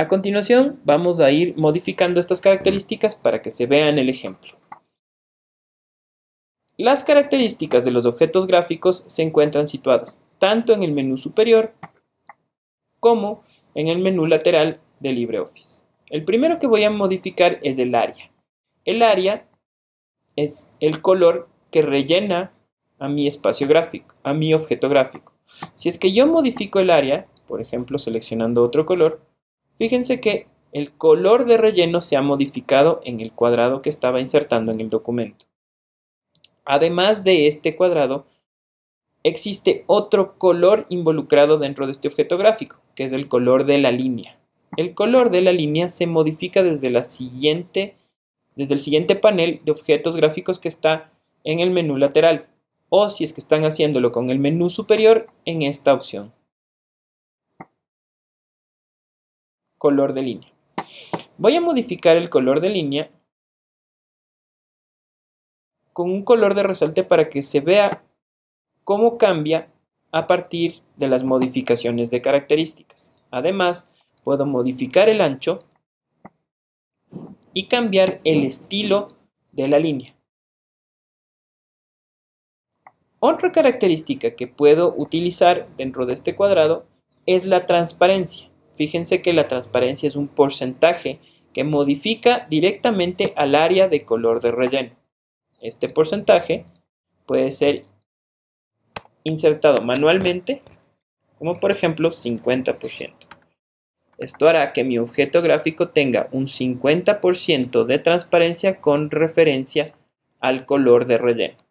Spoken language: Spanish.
A continuación vamos a ir modificando estas características para que se vean el ejemplo. Las características de los objetos gráficos se encuentran situadas tanto en el menú superior como en el menú lateral de LibreOffice. El primero que voy a modificar es el área. El área es el color que rellena a mi espacio gráfico, a mi objeto gráfico. Si es que yo modifico el área, por ejemplo seleccionando otro color, Fíjense que el color de relleno se ha modificado en el cuadrado que estaba insertando en el documento. Además de este cuadrado, existe otro color involucrado dentro de este objeto gráfico, que es el color de la línea. El color de la línea se modifica desde, la siguiente, desde el siguiente panel de objetos gráficos que está en el menú lateral, o si es que están haciéndolo con el menú superior, en esta opción. color de línea. Voy a modificar el color de línea con un color de resalte para que se vea cómo cambia a partir de las modificaciones de características. Además, puedo modificar el ancho y cambiar el estilo de la línea. Otra característica que puedo utilizar dentro de este cuadrado es la transparencia. Fíjense que la transparencia es un porcentaje que modifica directamente al área de color de relleno. Este porcentaje puede ser insertado manualmente, como por ejemplo 50%. Esto hará que mi objeto gráfico tenga un 50% de transparencia con referencia al color de relleno.